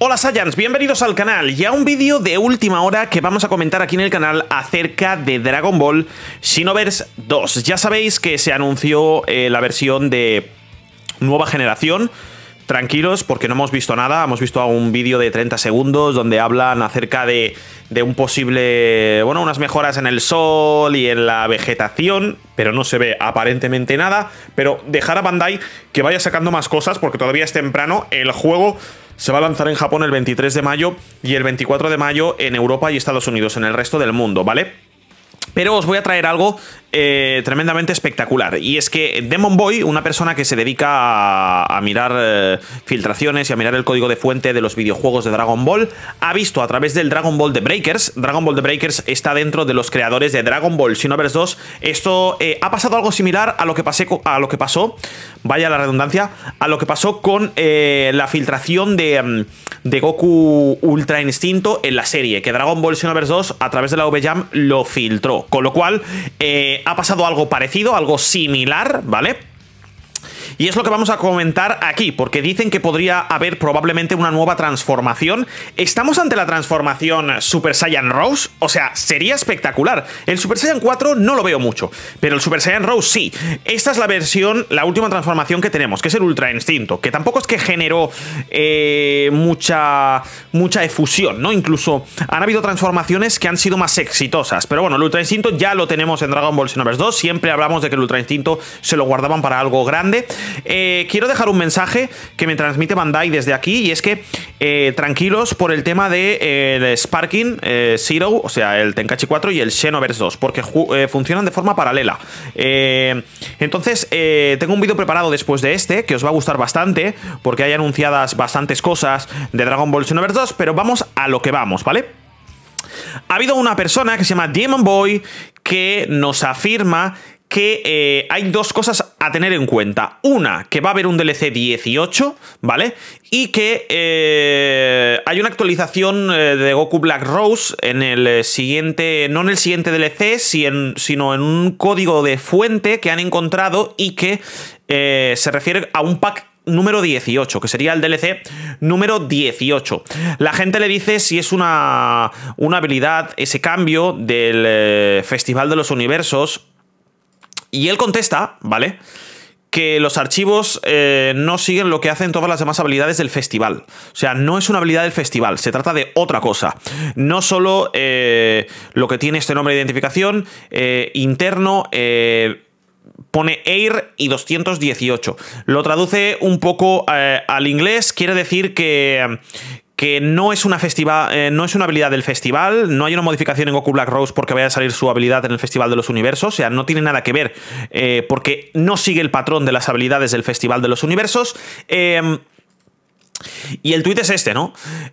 Hola Saiyans, bienvenidos al canal y a un vídeo de última hora que vamos a comentar aquí en el canal acerca de Dragon Ball Xenoverse 2. Ya sabéis que se anunció eh, la versión de nueva generación, tranquilos porque no hemos visto nada, hemos visto un vídeo de 30 segundos donde hablan acerca de, un posible, bueno, unas mejoras en el sol y en la vegetación, pero no se ve aparentemente nada, pero dejar a Bandai que vaya sacando más cosas porque todavía es temprano, el juego se va a lanzar en Japón el 23 de mayo y el 24 de mayo en Europa y Estados Unidos, en el resto del mundo, ¿vale? Pero os voy a traer algo eh, tremendamente espectacular. Y es que Demon Boy, una persona que se dedica a, mirar eh, filtraciones y a mirar el código de fuente de los videojuegos de Dragon Ball, ha visto a través del Dragon Ball The Breakers, Dragon Ball The Breakers está dentro de los creadores de Dragon Ball Xenoverse 2, esto eh, ha pasado algo similar a lo que, pasé, a lo que pasó, vaya la redundancia, a lo que pasó con la filtración de, mm, de Goku Ultra Instinto en la serie, que Dragon Ball Xenoverse 2 a través de la V-Jam lo filtró, con lo cual... Eh, ha pasado algo parecido, algo similar, ¿vale? Y es lo que vamos a comentar aquí, porque dicen que podría haber probablemente una nueva transformación. ¿Estamos ante la transformación Super Saiyan Rose? O sea, sería espectacular. El Super Saiyan 4 no lo veo mucho, pero el Super Saiyan Rose sí. Esta es la versión, la última transformación que tenemos, que es el Ultra Instinto, que tampoco es que generó eh, mucha, mucha efusión, ¿no? Incluso han habido transformaciones que han sido más exitosas. Pero bueno, el Ultra Instinto ya lo tenemos en Dragon Ball Xenoverse 2. Siempre hablamos de que el Ultra Instinto se lo guardaban para algo grande. Eh, quiero dejar un mensaje que me transmite Bandai desde aquí y es que eh, tranquilos por el tema de eh, Sparking Zero, o sea, el Tenkachi 4 y el Xenoverse 2, porque funcionan de forma paralela. entonces, tengo un vídeo preparado después de este que os va a gustar bastante, porque hay anunciadas bastantes cosas de Dragon Ball Xenoverse 2, pero vamos a lo que vamos, ¿vale? Ha habido una persona que se llama Demon Boy que nos afirma que eh, hay dos cosas a tener en cuenta. Una, que va a haber un DLC 18, ¿vale? Y que eh, hay una actualización eh, de Goku Black Rose en el siguiente, no en el siguiente DLC, sino en un código de fuente que han encontrado y que se refiere a un pack número 18, que sería el DLC número 18. La gente le dice si es una, una habilidad, ese cambio del Festival de los Universos, y él contesta, ¿vale? que los archivos eh, no siguen lo que hacen todas las demás habilidades del festival. O sea, no es una habilidad del festival, se trata de otra cosa. No solo eh, lo que tiene este nombre de identificación eh, interno pone AIR y 218. Lo traduce un poco al inglés, quiere decir que, que no es, una festiva, eh, no es una habilidad del festival, no hay una modificación en Goku Black Rose porque vaya a salir su habilidad en el Festival de los Universos, o sea, no tiene nada que ver eh, porque no sigue el patrón de las habilidades del Festival de los Universos. Eh, y el tuit es este, ¿no?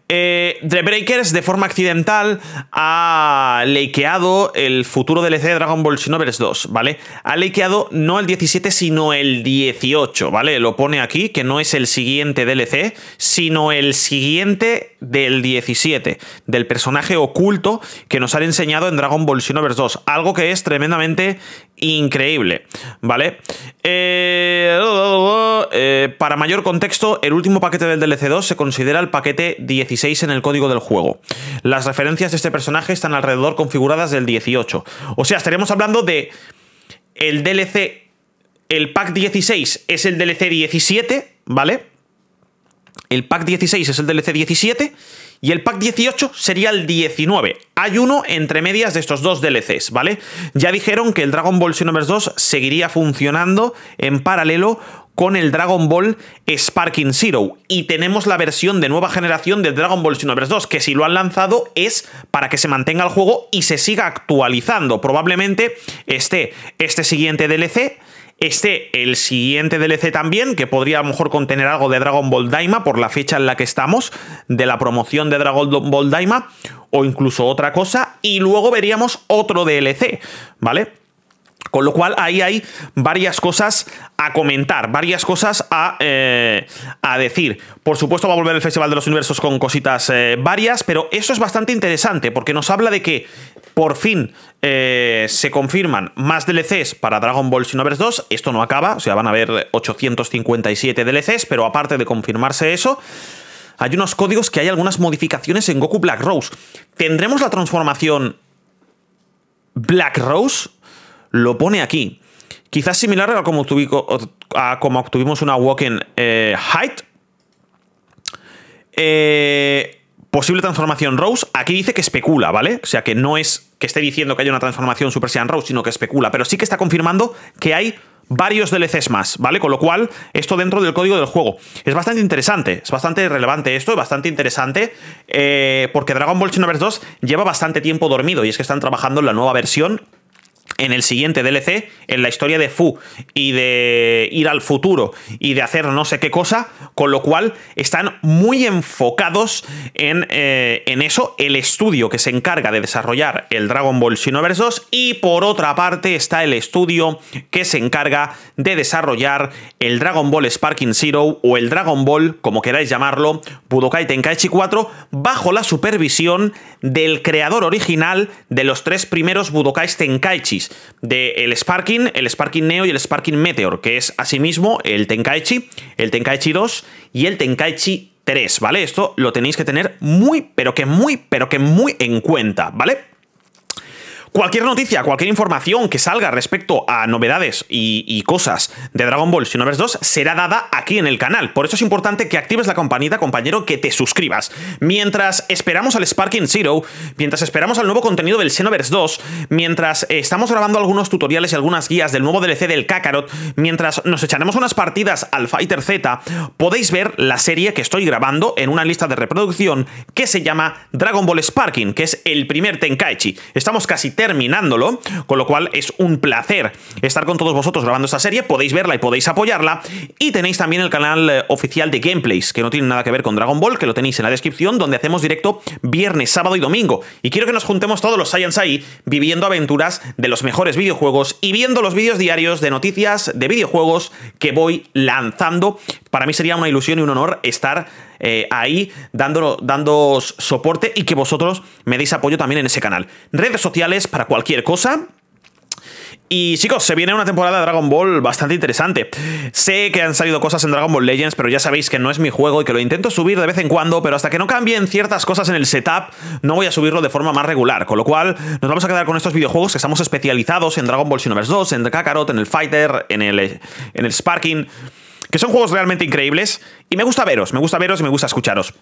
Eh, The Breakers de forma accidental ha lequeado el futuro DLC de Dragon Ball Xenoverse 2, ¿vale? Ha lequeado no el 17, sino el 18, ¿vale? Lo pone aquí, que no es el siguiente DLC, sino el siguiente del 17, del personaje oculto que nos han enseñado en Dragon Ball Xenoverse 2, algo que es tremendamente increíble, ¿vale? Eh, eh, para mayor contexto, el último paquete del DLC 2 se considera el paquete 16 en el código del juego. Las referencias de este personaje están alrededor configuradas del 18. O sea, estaríamos hablando de el DLC, el pack 16 es el DLC 17, ¿vale? El pack 16 es el DLC 17 y el pack 18 sería el 19. Hay uno entre medias de estos dos DLCs, ¿vale? Ya dijeron que el Dragon Ball Xenoverse 2 seguiría funcionando en paralelo con el Dragon Ball Sparking Zero. Y tenemos la versión de nueva generación del Dragon Ball Xenoverse 2, que si lo han lanzado es para que se mantenga el juego y se siga actualizando. Probablemente esté este siguiente DLC, esté el siguiente DLC también, que podría a lo mejor contener algo de Dragon Ball Daima por la fecha en la que estamos, de la promoción de Dragon Ball Daima, o incluso otra cosa, y luego veríamos otro DLC, ¿vale? Con lo cual ahí hay varias cosas a comentar, varias cosas eh, a, decir. Por supuesto va a volver el Festival de los Universos con cositas eh, varias, pero eso es bastante interesante porque nos habla de que por fin eh, se confirman más DLCs para Dragon Ball Xenoverse 2. Esto no acaba, o sea, van a haber 857 DLCs, pero aparte de confirmarse eso, hay unos códigos que hay algunas modificaciones en Goku Black Rose. ¿Tendremos la transformación Black Rose? lo pone aquí. Quizás similar a como, obtuvimos una Walking eh, Height. Eh, posible transformación Rose. Aquí dice que especula, ¿vale? O sea, que no es que esté diciendo que haya una transformación Super Saiyan Rose, sino que especula. Pero sí que está confirmando que hay varios DLCs más, ¿vale? Con lo cual, esto dentro del código del juego. Es bastante interesante, es bastante relevante esto, es bastante interesante, eh, porque Dragon Ball Xenoverse 2 lleva bastante tiempo dormido y es que están trabajando en la nueva versión en el siguiente DLC, en la historia de Fu y de ir al futuro y de hacer no sé qué cosa, con lo cual están muy enfocados en, eh, eso, el estudio que se encarga de desarrollar el Dragon Ball Xenoverse 2 y por otra parte está el estudio que se encarga de desarrollar el Dragon Ball Sparking Zero o el Dragon Ball, como queráis llamarlo, Budokai Tenkaichi 4 bajo la supervisión del creador original de los tres primeros Budokai Tenkaichis, de el Sparking, el Sparking Neo y el Sparking Meteor, que es asimismo el Tenkaichi, el Tenkaichi 2 y el Tenkaichi 3, ¿vale? Esto lo tenéis que tener muy, pero que muy, pero que muy en cuenta, ¿vale? Cualquier noticia, cualquier información que salga respecto a novedades y, cosas de Dragon Ball Xenoverse 2 será dada aquí en el canal. Por eso es importante que actives la campanita, compañero, que te suscribas. Mientras esperamos al Sparking Zero, mientras esperamos al nuevo contenido del Xenoverse 2, mientras estamos grabando algunos tutoriales y algunas guías del nuevo DLC del Kakarot, mientras nos echaremos unas partidas al Fighter Z, podéis ver la serie que estoy grabando en una lista de reproducción que se llama Dragon Ball Sparking, que es el primer Tenkaichi. Estamos casi terminándolo, con lo cual es un placer estar con todos vosotros grabando esta serie, podéis verla y podéis apoyarla, y tenéis también el canal eh, oficial de gameplays, que no tiene nada que ver con Dragon Ball, que lo tenéis en la descripción, donde hacemos directo viernes, sábado y domingo, y quiero que nos juntemos todos los Saiyans ahí, viviendo aventuras de los mejores videojuegos y viendo los vídeos diarios de noticias de videojuegos que voy lanzando, para mí sería una ilusión y un honor estar eh, ahí dándolo soporte y que vosotros me deis apoyo también en ese canal. Redes sociales para cualquier cosa. Y chicos, se viene una temporada de Dragon Ball bastante interesante. Sé que han salido cosas en Dragon Ball Legends, pero ya sabéis que no es mi juego y que lo intento subir de vez en cuando, pero hasta que no cambien ciertas cosas en el setup, no voy a subirlo de forma más regular. Con lo cual, nos vamos a quedar con estos videojuegos que estamos especializados en Dragon Ball Xenoverse 2, en Kakarot, en el Fighter, en el, en el Sparking que son juegos realmente increíbles y me gusta veros, me gusta veros y me gusta escucharos.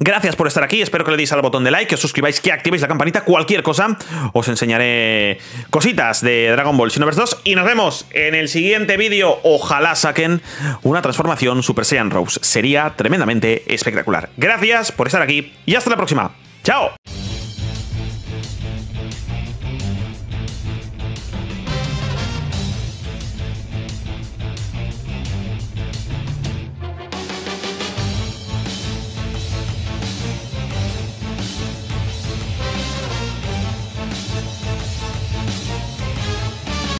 Gracias por estar aquí, espero que le deis al botón de like, que os suscribáis, que activéis la campanita, cualquier cosa, os enseñaré cositas de Dragon Ball Xenoverse 2 y nos vemos en el siguiente vídeo, ojalá saquen una transformación Super Saiyan Rose, sería tremendamente espectacular. Gracias por estar aquí y hasta la próxima, chao.